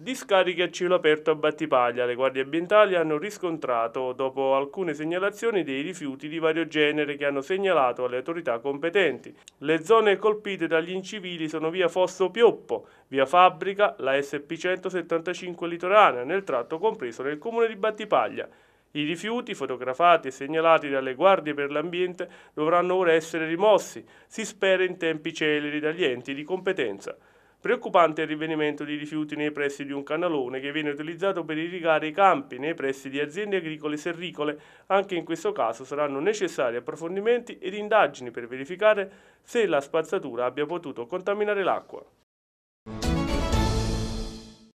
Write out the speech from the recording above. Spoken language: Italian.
Discariche a cielo aperto a Battipaglia. Le guardie ambientali hanno riscontrato, dopo alcune segnalazioni, dei rifiuti di vario genere che hanno segnalato alle autorità competenti. Le zone colpite dagli incivili sono via Fosso Pioppo, via Fabbrica, la SP175 litoranea, nel tratto compreso nel comune di Battipaglia. I rifiuti, fotografati e segnalati dalle guardie per l'ambiente, dovranno ora essere rimossi, si spera in tempi celeri, dagli enti di competenza. Preoccupante il rinvenimento di rifiuti nei pressi di un canalone che viene utilizzato per irrigare i campi nei pressi di aziende agricole serricole. Anche in questo caso saranno necessari approfondimenti ed indagini per verificare se la spazzatura abbia potuto contaminare l'acqua.